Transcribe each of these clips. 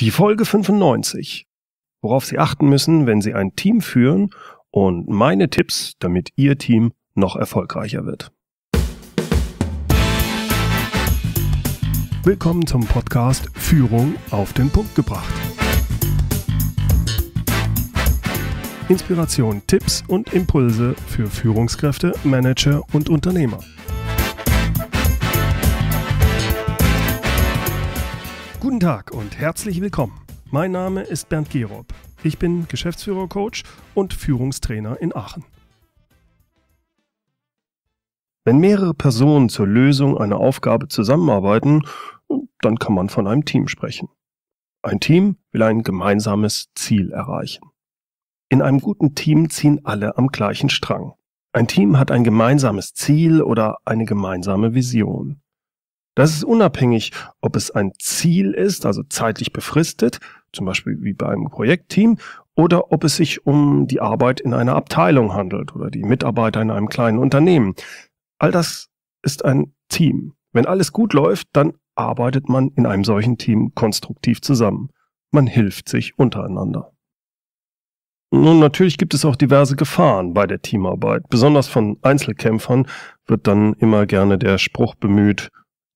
Die Folge 95. Worauf Sie achten müssen, wenn Sie ein Team führen und meine Tipps, damit Ihr Team noch erfolgreicher wird. Willkommen zum Podcast Führung auf den Punkt gebracht. Inspiration, Tipps und Impulse für Führungskräfte, Manager und Unternehmer. Guten Tag und herzlich willkommen. Mein Name ist Bernd Gerob. Ich bin Geschäftsführer-Coach und Führungstrainer in Aachen. Wenn mehrere Personen zur Lösung einer Aufgabe zusammenarbeiten, dann kann man von einem Team sprechen. Ein Team will ein gemeinsames Ziel erreichen. In einem guten Team ziehen alle am gleichen Strang. Ein Team hat ein gemeinsames Ziel oder eine gemeinsame Vision. Das ist unabhängig, ob es ein Ziel ist, also zeitlich befristet, zum Beispiel wie bei einem Projektteam, oder ob es sich um die Arbeit in einer Abteilung handelt oder die Mitarbeiter in einem kleinen Unternehmen. All das ist ein Team. Wenn alles gut läuft, dann arbeitet man in einem solchen Team konstruktiv zusammen. Man hilft sich untereinander. Nun, natürlich gibt es auch diverse Gefahren bei der Teamarbeit. Besonders von Einzelkämpfern wird dann immer gerne der Spruch bemüht,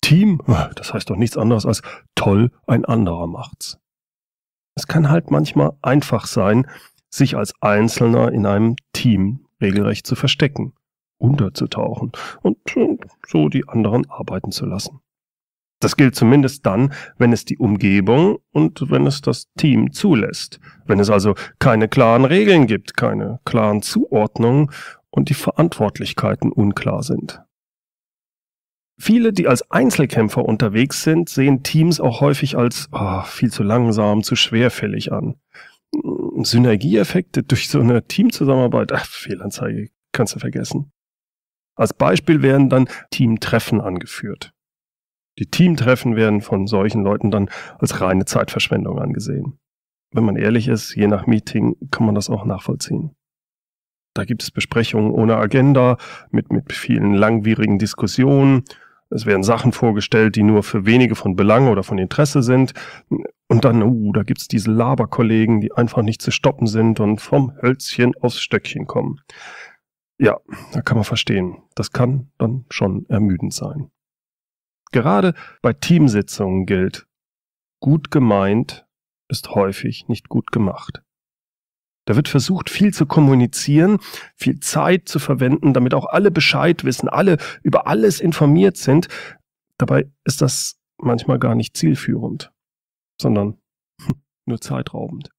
Team, das heißt doch nichts anderes als toll, ein anderer macht's. Es kann halt manchmal einfach sein, sich als Einzelner in einem Team regelrecht zu verstecken, unterzutauchen und äh, so die anderen arbeiten zu lassen. Das gilt zumindest dann, wenn es die Umgebung und wenn es das Team zulässt. Wenn es also keine klaren Regeln gibt, keine klaren Zuordnungen und die Verantwortlichkeiten unklar sind. Viele, die als Einzelkämpfer unterwegs sind, sehen Teams auch häufig als oh, viel zu langsam, zu schwerfällig an. Hm, Synergieeffekte durch so eine Teamzusammenarbeit, ach, Fehlanzeige, kannst du vergessen. Als Beispiel werden dann Teamtreffen angeführt. Die Teamtreffen werden von solchen Leuten dann als reine Zeitverschwendung angesehen. Wenn man ehrlich ist, je nach Meeting kann man das auch nachvollziehen. Da gibt es Besprechungen ohne Agenda, mit, mit vielen langwierigen Diskussionen, es werden Sachen vorgestellt, die nur für wenige von Belang oder von Interesse sind. Und dann, uh, da gibt's diese Laberkollegen, die einfach nicht zu stoppen sind und vom Hölzchen aufs Stöckchen kommen. Ja, da kann man verstehen. Das kann dann schon ermüdend sein. Gerade bei Teamsitzungen gilt, gut gemeint ist häufig nicht gut gemacht. Da wird versucht, viel zu kommunizieren, viel Zeit zu verwenden, damit auch alle Bescheid wissen, alle über alles informiert sind. Dabei ist das manchmal gar nicht zielführend, sondern nur zeitraubend.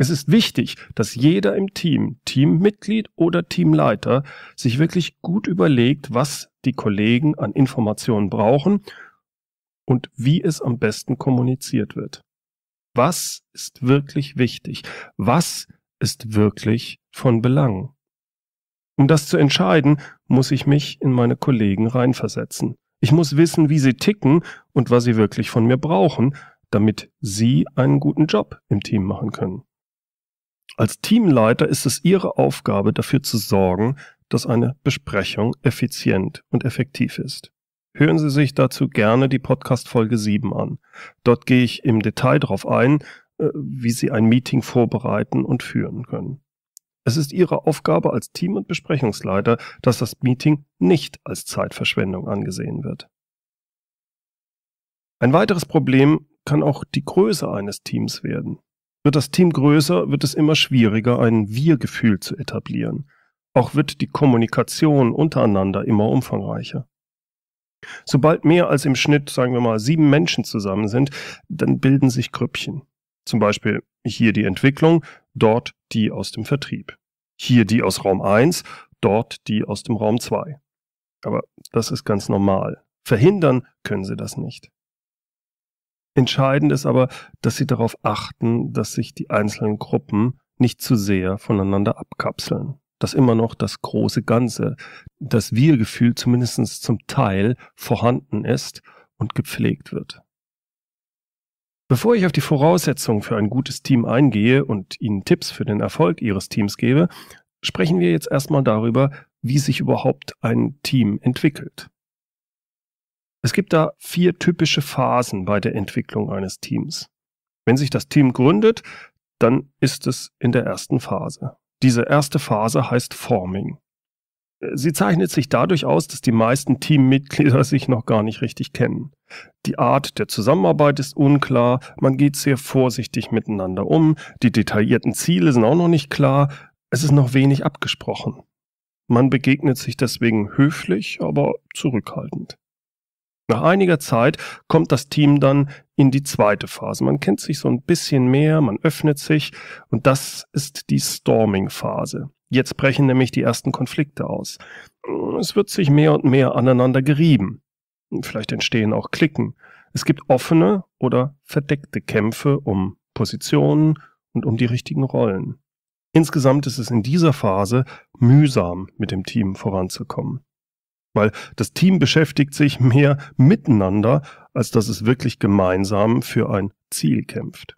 Es ist wichtig, dass jeder im Team, Teammitglied oder Teamleiter, sich wirklich gut überlegt, was die Kollegen an Informationen brauchen und wie es am besten kommuniziert wird. Was ist wirklich wichtig? Was ist wirklich von Belang? Um das zu entscheiden, muss ich mich in meine Kollegen reinversetzen. Ich muss wissen, wie sie ticken und was sie wirklich von mir brauchen, damit sie einen guten Job im Team machen können. Als Teamleiter ist es Ihre Aufgabe, dafür zu sorgen, dass eine Besprechung effizient und effektiv ist hören Sie sich dazu gerne die Podcast Folge 7 an. Dort gehe ich im Detail darauf ein, äh, wie Sie ein Meeting vorbereiten und führen können. Es ist Ihre Aufgabe als Team- und Besprechungsleiter, dass das Meeting nicht als Zeitverschwendung angesehen wird. Ein weiteres Problem kann auch die Größe eines Teams werden. Wird das Team größer, wird es immer schwieriger, ein Wir-Gefühl zu etablieren. Auch wird die Kommunikation untereinander immer umfangreicher. Sobald mehr als im Schnitt, sagen wir mal, sieben Menschen zusammen sind, dann bilden sich Grüppchen. Zum Beispiel hier die Entwicklung, dort die aus dem Vertrieb. Hier die aus Raum 1, dort die aus dem Raum 2. Aber das ist ganz normal. Verhindern können sie das nicht. Entscheidend ist aber, dass sie darauf achten, dass sich die einzelnen Gruppen nicht zu sehr voneinander abkapseln dass immer noch das große Ganze, das Wir-Gefühl zumindest zum Teil vorhanden ist und gepflegt wird. Bevor ich auf die Voraussetzungen für ein gutes Team eingehe und Ihnen Tipps für den Erfolg Ihres Teams gebe, sprechen wir jetzt erstmal darüber, wie sich überhaupt ein Team entwickelt. Es gibt da vier typische Phasen bei der Entwicklung eines Teams. Wenn sich das Team gründet, dann ist es in der ersten Phase. Diese erste Phase heißt Forming. Äh, sie zeichnet sich dadurch aus, dass die meisten Teammitglieder sich noch gar nicht richtig kennen. Die Art der Zusammenarbeit ist unklar, man geht sehr vorsichtig miteinander um, die detaillierten Ziele sind auch noch nicht klar, es ist noch wenig abgesprochen. Man begegnet sich deswegen höflich, aber zurückhaltend. Nach einiger Zeit kommt das Team dann in die zweite Phase. Man kennt sich so ein bisschen mehr, man öffnet sich und das ist die Storming-Phase. Jetzt brechen nämlich die ersten Konflikte aus. Es wird sich mehr und mehr aneinander gerieben. Vielleicht entstehen auch Klicken. Es gibt offene oder verdeckte Kämpfe um Positionen und um die richtigen Rollen. Insgesamt ist es in dieser Phase mühsam, mit dem Team voranzukommen weil das Team beschäftigt sich mehr miteinander, als dass es wirklich gemeinsam für ein Ziel kämpft.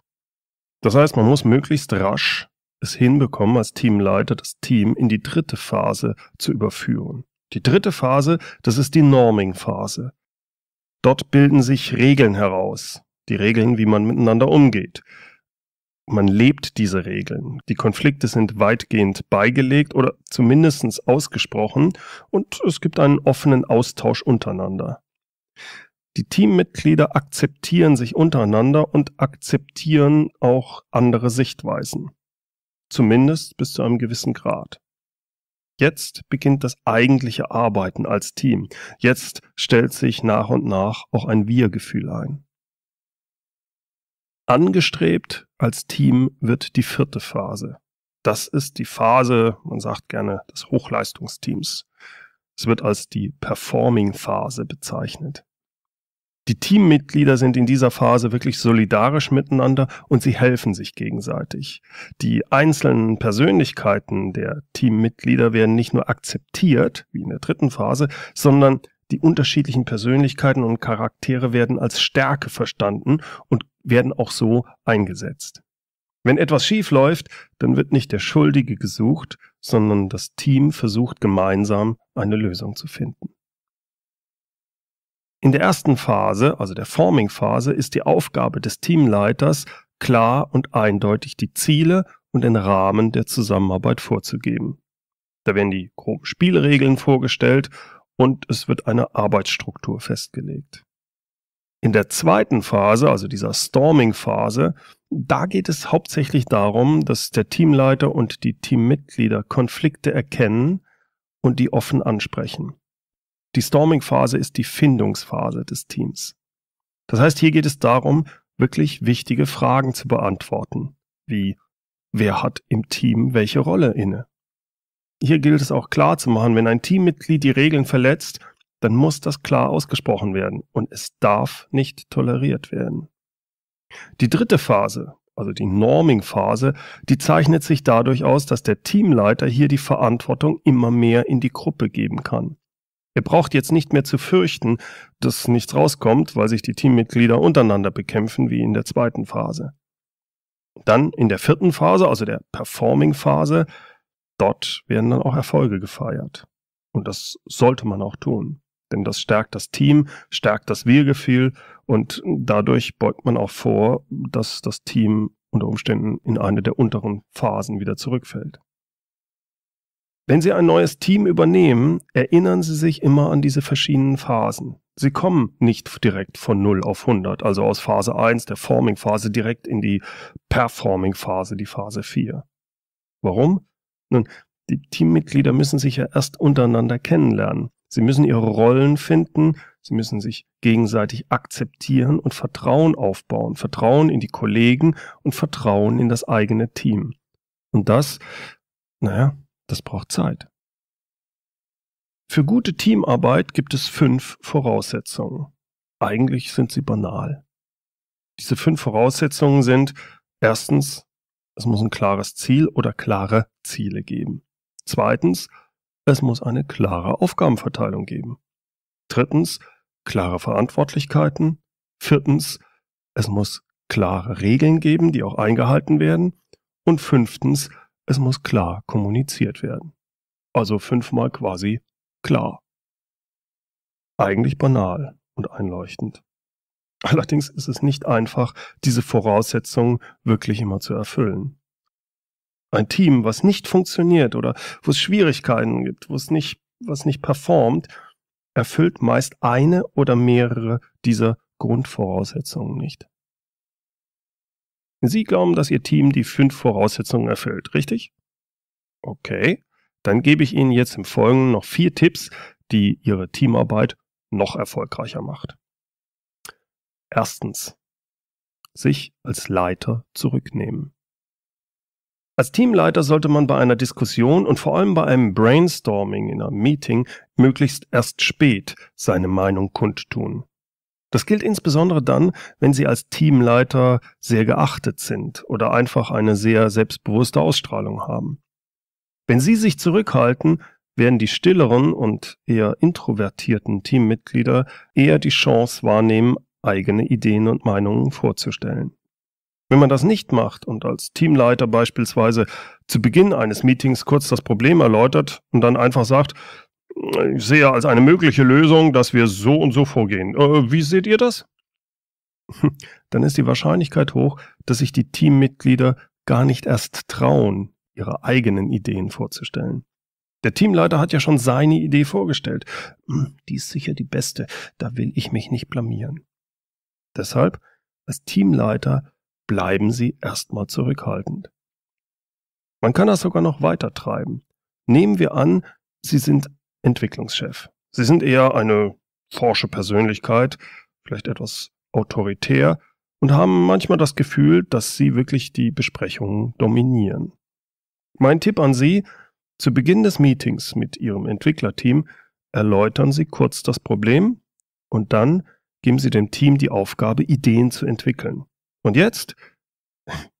Das heißt, man muss möglichst rasch es hinbekommen, als Teamleiter das Team in die dritte Phase zu überführen. Die dritte Phase, das ist die Norming-Phase. Dort bilden sich Regeln heraus, die Regeln, wie man miteinander umgeht man lebt diese Regeln. Die Konflikte sind weitgehend beigelegt oder zumindest ausgesprochen und es gibt einen offenen Austausch untereinander. Die Teammitglieder akzeptieren sich untereinander und akzeptieren auch andere Sichtweisen. Zumindest bis zu einem gewissen Grad. Jetzt beginnt das eigentliche Arbeiten als Team. Jetzt stellt sich nach und nach auch ein Wir-Gefühl ein. Angestrebt als Team wird die vierte Phase. Das ist die Phase, man sagt gerne, des Hochleistungsteams. Es wird als die Performing-Phase bezeichnet. Die Teammitglieder sind in dieser Phase wirklich solidarisch miteinander und sie helfen sich gegenseitig. Die einzelnen Persönlichkeiten der Teammitglieder werden nicht nur akzeptiert, wie in der dritten Phase, sondern die unterschiedlichen Persönlichkeiten und Charaktere werden als Stärke verstanden und werden auch so eingesetzt. Wenn etwas schief läuft, dann wird nicht der Schuldige gesucht, sondern das Team versucht gemeinsam eine Lösung zu finden. In der ersten Phase, also der Forming-Phase, ist die Aufgabe des Teamleiters, klar und eindeutig die Ziele und den Rahmen der Zusammenarbeit vorzugeben. Da werden die groben Spielregeln vorgestellt und es wird eine Arbeitsstruktur festgelegt. In der zweiten Phase, also dieser Storming-Phase, da geht es hauptsächlich darum, dass der Teamleiter und die Teammitglieder Konflikte erkennen und die offen ansprechen. Die Storming-Phase ist die Findungsphase des Teams. Das heißt, hier geht es darum, wirklich wichtige Fragen zu beantworten, wie wer hat im Team welche Rolle inne? hier gilt es auch klar zu machen, wenn ein Teammitglied die Regeln verletzt, dann muss das klar ausgesprochen werden und es darf nicht toleriert werden. Die dritte Phase, also die Norming-Phase, die zeichnet sich dadurch aus, dass der Teamleiter hier die Verantwortung immer mehr in die Gruppe geben kann. Er braucht jetzt nicht mehr zu fürchten, dass nichts rauskommt, weil sich die Teammitglieder untereinander bekämpfen wie in der zweiten Phase. Dann in der vierten Phase, also der Performing-Phase, Dort werden dann auch Erfolge gefeiert. Und das sollte man auch tun. Denn das stärkt das Team, stärkt das wir und dadurch beugt man auch vor, dass das Team unter Umständen in eine der unteren Phasen wieder zurückfällt. Wenn Sie ein neues Team übernehmen, erinnern Sie sich immer an diese verschiedenen Phasen. Sie kommen nicht direkt von 0 auf 100, also aus Phase 1, der Forming-Phase, direkt in die Performing-Phase, die Phase 4. Warum? Nun, die Teammitglieder müssen sich ja erst untereinander kennenlernen. Sie müssen ihre Rollen finden, sie müssen sich gegenseitig akzeptieren und Vertrauen aufbauen. Vertrauen in die Kollegen und Vertrauen in das eigene Team. Und das, naja, das braucht Zeit. Für gute Teamarbeit gibt es fünf Voraussetzungen. Eigentlich sind sie banal. Diese fünf Voraussetzungen sind erstens es muss ein klares Ziel oder klare Ziele geben. Zweitens, es muss eine klare Aufgabenverteilung geben. Drittens, klare Verantwortlichkeiten. Viertens, es muss klare Regeln geben, die auch eingehalten werden. Und fünftens, es muss klar kommuniziert werden. Also fünfmal quasi klar. Eigentlich banal und einleuchtend. Allerdings ist es nicht einfach, diese Voraussetzungen wirklich immer zu erfüllen. Ein Team, was nicht funktioniert oder wo es Schwierigkeiten gibt, wo es nicht, was nicht performt, erfüllt meist eine oder mehrere dieser Grundvoraussetzungen nicht. Sie glauben, dass Ihr Team die fünf Voraussetzungen erfüllt, richtig? Okay, dann gebe ich Ihnen jetzt im Folgenden noch vier Tipps, die Ihre Teamarbeit noch erfolgreicher macht. Erstens. Sich als Leiter zurücknehmen. Als Teamleiter sollte man bei einer Diskussion und vor allem bei einem Brainstorming in einem Meeting möglichst erst spät seine Meinung kundtun. Das gilt insbesondere dann, wenn Sie als Teamleiter sehr geachtet sind oder einfach eine sehr selbstbewusste Ausstrahlung haben. Wenn Sie sich zurückhalten, werden die stilleren und eher introvertierten Teammitglieder eher die Chance wahrnehmen, eigene Ideen und Meinungen vorzustellen. Wenn man das nicht macht und als Teamleiter beispielsweise zu Beginn eines Meetings kurz das Problem erläutert und dann einfach sagt, ich sehe als eine mögliche Lösung, dass wir so und so vorgehen. Äh, wie seht ihr das? Dann ist die Wahrscheinlichkeit hoch, dass sich die Teammitglieder gar nicht erst trauen, ihre eigenen Ideen vorzustellen. Der Teamleiter hat ja schon seine Idee vorgestellt. Hm, die ist sicher die beste, da will ich mich nicht blamieren. Deshalb, als Teamleiter, bleiben Sie erstmal zurückhaltend. Man kann das sogar noch weiter treiben. Nehmen wir an, Sie sind Entwicklungschef. Sie sind eher eine forsche Persönlichkeit, vielleicht etwas autoritär und haben manchmal das Gefühl, dass Sie wirklich die Besprechungen dominieren. Mein Tipp an Sie, zu Beginn des Meetings mit Ihrem Entwicklerteam erläutern Sie kurz das Problem und dann geben Sie dem Team die Aufgabe, Ideen zu entwickeln. Und jetzt,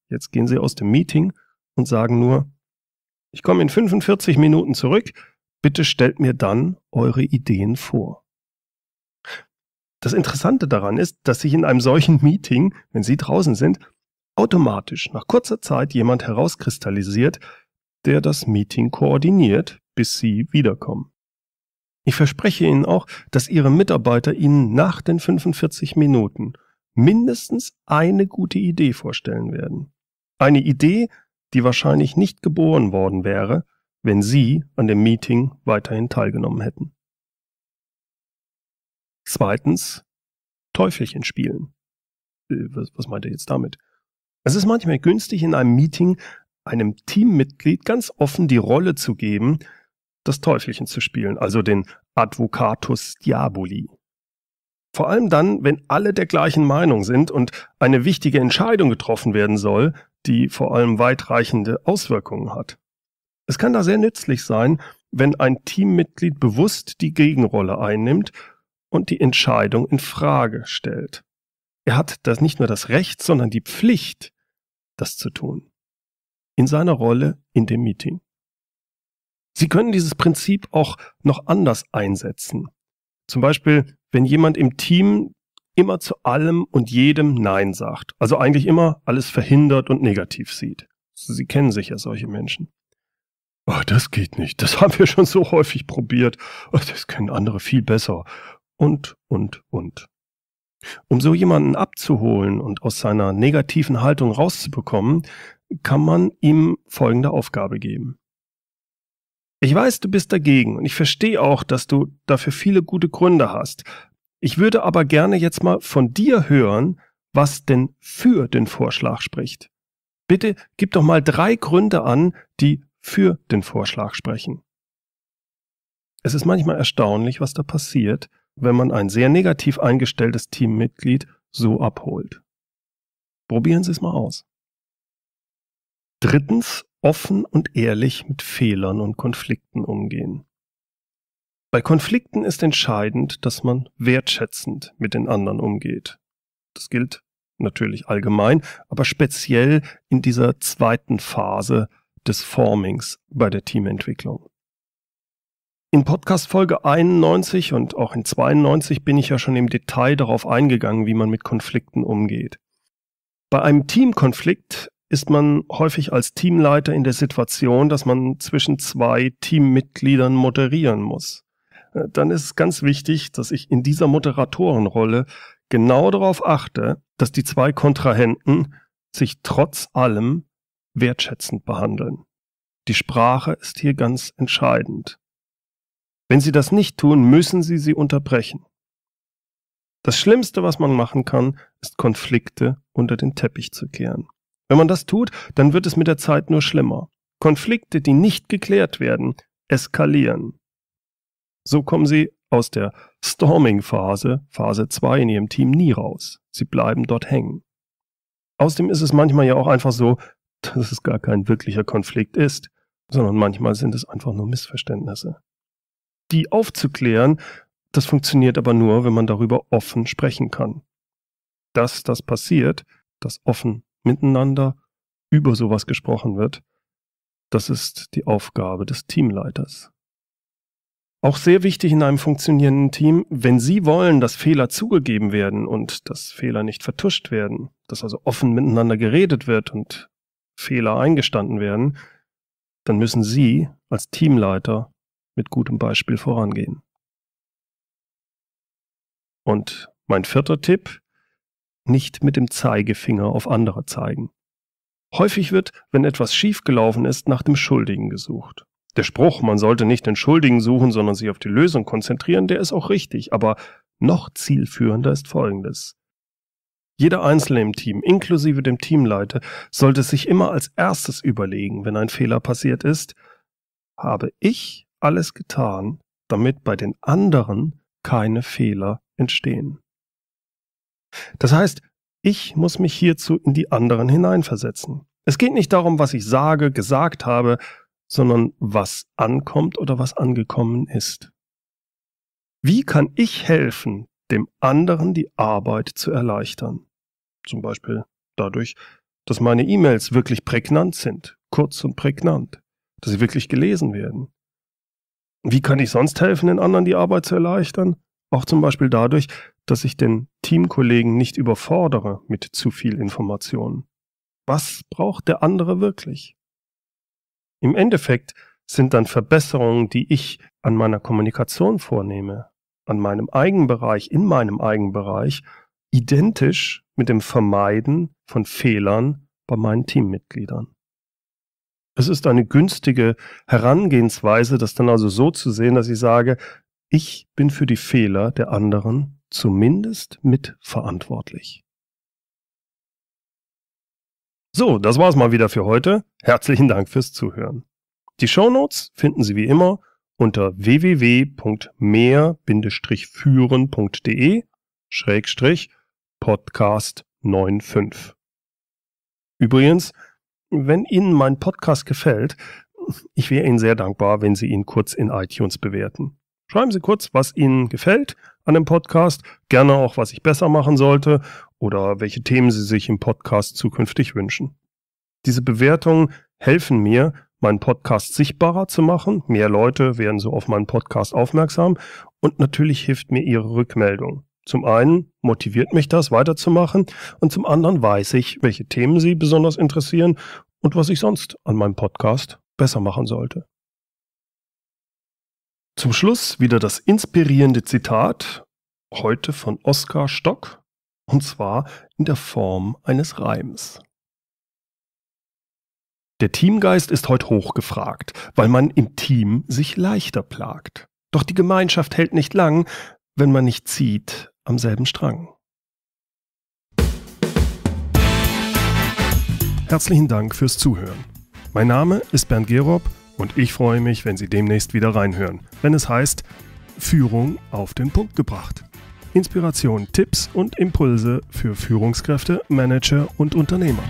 jetzt gehen Sie aus dem Meeting und sagen nur, ich komme in 45 Minuten zurück, bitte stellt mir dann eure Ideen vor. Das Interessante daran ist, dass sich in einem solchen Meeting, wenn Sie draußen sind, automatisch nach kurzer Zeit jemand herauskristallisiert, der das Meeting koordiniert, bis Sie wiederkommen. Ich verspreche Ihnen auch, dass Ihre Mitarbeiter Ihnen nach den 45 Minuten mindestens eine gute Idee vorstellen werden. Eine Idee, die wahrscheinlich nicht geboren worden wäre, wenn Sie an dem Meeting weiterhin teilgenommen hätten. Zweitens, Teufelchen spielen. Äh, was, was meint ihr jetzt damit? Es ist manchmal günstig, in einem Meeting einem Teammitglied ganz offen die Rolle zu geben, das Teufelchen zu spielen, also den Advocatus Diaboli. Vor allem dann, wenn alle der gleichen Meinung sind und eine wichtige Entscheidung getroffen werden soll, die vor allem weitreichende Auswirkungen hat. Es kann da sehr nützlich sein, wenn ein Teammitglied bewusst die Gegenrolle einnimmt und die Entscheidung in Frage stellt. Er hat das nicht nur das Recht, sondern die Pflicht, das zu tun. In seiner Rolle in dem Meeting. Sie können dieses Prinzip auch noch anders einsetzen. Zum Beispiel, wenn jemand im Team immer zu allem und jedem Nein sagt, also eigentlich immer alles verhindert und negativ sieht. Sie kennen sicher solche Menschen. Oh, das geht nicht, das haben wir schon so häufig probiert, oh, das können andere viel besser und, und, und. Um so jemanden abzuholen und aus seiner negativen Haltung rauszubekommen, kann man ihm folgende Aufgabe geben. Ich weiß, du bist dagegen und ich verstehe auch, dass du dafür viele gute Gründe hast. Ich würde aber gerne jetzt mal von dir hören, was denn für den Vorschlag spricht. Bitte gib doch mal drei Gründe an, die für den Vorschlag sprechen. Es ist manchmal erstaunlich, was da passiert, wenn man ein sehr negativ eingestelltes Teammitglied so abholt. Probieren Sie es mal aus. Drittens, offen und ehrlich mit Fehlern und Konflikten umgehen. Bei Konflikten ist entscheidend, dass man wertschätzend mit den anderen umgeht. Das gilt natürlich allgemein, aber speziell in dieser zweiten Phase des Formings bei der Teamentwicklung. In Podcast Folge 91 und auch in 92 bin ich ja schon im Detail darauf eingegangen, wie man mit Konflikten umgeht. Bei einem Teamkonflikt ist man häufig als Teamleiter in der Situation, dass man zwischen zwei Teammitgliedern moderieren muss. Äh, dann ist es ganz wichtig, dass ich in dieser Moderatorenrolle genau darauf achte, dass die zwei Kontrahenten sich trotz allem wertschätzend behandeln. Die Sprache ist hier ganz entscheidend. Wenn Sie das nicht tun, müssen Sie sie unterbrechen. Das Schlimmste, was man machen kann, ist Konflikte unter den Teppich zu kehren. Wenn man das tut, dann wird es mit der Zeit nur schlimmer. Konflikte, die nicht geklärt werden, eskalieren. So kommen sie aus der Storming-Phase, Phase 2 in ihrem Team nie raus. Sie bleiben dort hängen. Außerdem ist es manchmal ja auch einfach so, dass es gar kein wirklicher Konflikt ist, sondern manchmal sind es einfach nur Missverständnisse. Die aufzuklären, das funktioniert aber nur, wenn man darüber offen sprechen kann. Dass das passiert, das offen miteinander über sowas gesprochen wird. Das ist die Aufgabe des Teamleiters. Auch sehr wichtig in einem funktionierenden Team, wenn Sie wollen, dass Fehler zugegeben werden und dass Fehler nicht vertuscht werden, dass also offen miteinander geredet wird und Fehler eingestanden werden, dann müssen Sie als Teamleiter mit gutem Beispiel vorangehen. Und mein vierter Tipp, nicht mit dem Zeigefinger auf andere zeigen. Häufig wird, wenn etwas schiefgelaufen ist, nach dem Schuldigen gesucht. Der Spruch, man sollte nicht den Schuldigen suchen, sondern sich auf die Lösung konzentrieren, der ist auch richtig, aber noch zielführender ist Folgendes. Jeder Einzelne im Team, inklusive dem Teamleiter, sollte sich immer als erstes überlegen, wenn ein Fehler passiert ist, habe ich alles getan, damit bei den anderen keine Fehler entstehen. Das heißt, ich muss mich hierzu in die anderen hineinversetzen. Es geht nicht darum, was ich sage, gesagt habe, sondern was ankommt oder was angekommen ist. Wie kann ich helfen, dem anderen die Arbeit zu erleichtern? Zum Beispiel dadurch, dass meine E-Mails wirklich prägnant sind, kurz und prägnant, dass sie wirklich gelesen werden. Wie kann ich sonst helfen, den anderen die Arbeit zu erleichtern? Auch zum Beispiel dadurch, dass ich den Teamkollegen nicht überfordere mit zu viel Information. Was braucht der andere wirklich? Im Endeffekt sind dann Verbesserungen, die ich an meiner Kommunikation vornehme, an meinem Eigenbereich, in meinem Eigenbereich, identisch mit dem Vermeiden von Fehlern bei meinen Teammitgliedern. Es ist eine günstige Herangehensweise, das dann also so zu sehen, dass ich sage, ich bin für die Fehler der anderen zumindest mitverantwortlich. So, das war's mal wieder für heute. Herzlichen Dank fürs Zuhören. Die Shownotes finden Sie wie immer unter www.mehr-führen.de Schrägstrich Podcast 95. Übrigens, wenn Ihnen mein Podcast gefällt, ich wäre Ihnen sehr dankbar, wenn Sie ihn kurz in iTunes bewerten. Schreiben Sie kurz, was Ihnen gefällt an dem Podcast, gerne auch, was ich besser machen sollte oder welche Themen Sie sich im Podcast zukünftig wünschen. Diese Bewertungen helfen mir, meinen Podcast sichtbarer zu machen. Mehr Leute werden so auf meinen Podcast aufmerksam und natürlich hilft mir Ihre Rückmeldung. Zum einen motiviert mich das, weiterzumachen und zum anderen weiß ich, welche Themen Sie besonders interessieren und was ich sonst an meinem Podcast besser machen sollte. Zum Schluss wieder das inspirierende Zitat, heute von Oskar Stock, und zwar in der Form eines Reims. Der Teamgeist ist heute hochgefragt, weil man im Team sich leichter plagt. Doch die Gemeinschaft hält nicht lang, wenn man nicht zieht am selben Strang. Herzlichen Dank fürs Zuhören. Mein Name ist Bernd Gerob und ich freue mich, wenn Sie demnächst wieder reinhören, wenn es heißt Führung auf den Punkt gebracht. Inspiration, Tipps und Impulse für Führungskräfte, Manager und Unternehmer.